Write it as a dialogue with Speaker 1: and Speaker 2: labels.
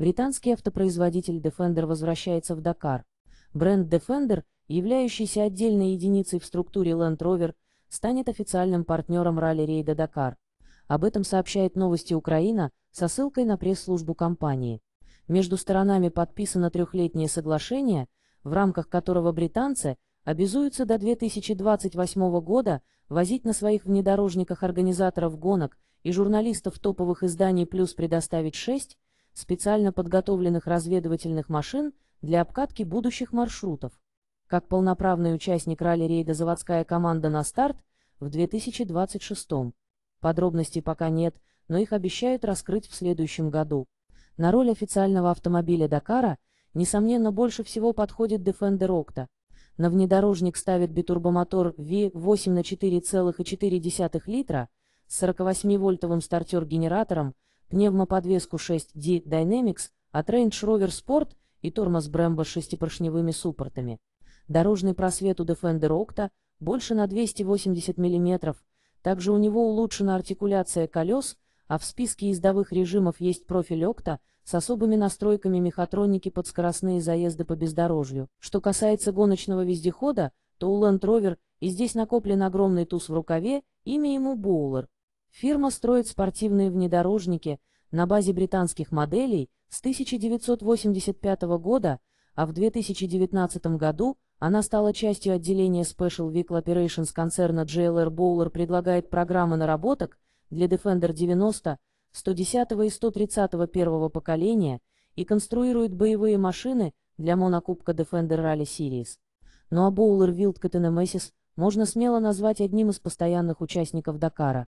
Speaker 1: Британский автопроизводитель Defender возвращается в Дакар. Бренд Defender, являющийся отдельной единицей в структуре Land Rover, станет официальным партнером ралли-рейда Дакар. Об этом сообщает новости Украина со ссылкой на пресс-службу компании. Между сторонами подписано трехлетнее соглашение, в рамках которого британцы обязуются до 2028 года возить на своих внедорожниках организаторов гонок и журналистов топовых изданий плюс предоставить 6 специально подготовленных разведывательных машин для обкатки будущих маршрутов. Как полноправный участник ралли-рейда «Заводская команда на старт» в 2026 -м. Подробностей пока нет, но их обещают раскрыть в следующем году. На роль официального автомобиля «Дакара» несомненно больше всего подходит Defender Octa. На внедорожник ставят битурбомотор V8 на 4,4 литра с 48-вольтовым стартер-генератором, пневмоподвеску 6D Dynamics от Range Rover Sport и тормоз Brembo с шестипоршневыми суппортами. Дорожный просвет у Defender Octa больше на 280 мм, также у него улучшена артикуляция колес, а в списке ездовых режимов есть профиль Octa с особыми настройками мехатроники под скоростные заезды по бездорожью. Что касается гоночного вездехода, то у Land Rover и здесь накоплен огромный туз в рукаве, имя ему Боулер. Фирма строит спортивные внедорожники на базе британских моделей с 1985 года, а в 2019 году она стала частью отделения Special Vehicle Operations концерна JLR Bowler предлагает программы наработок для Defender 90, 110 и 131 поколения и конструирует боевые машины для монокубка Defender Rally Series. Ну а Bowler Wildcat NMSIS можно смело назвать одним из постоянных участников Дакара.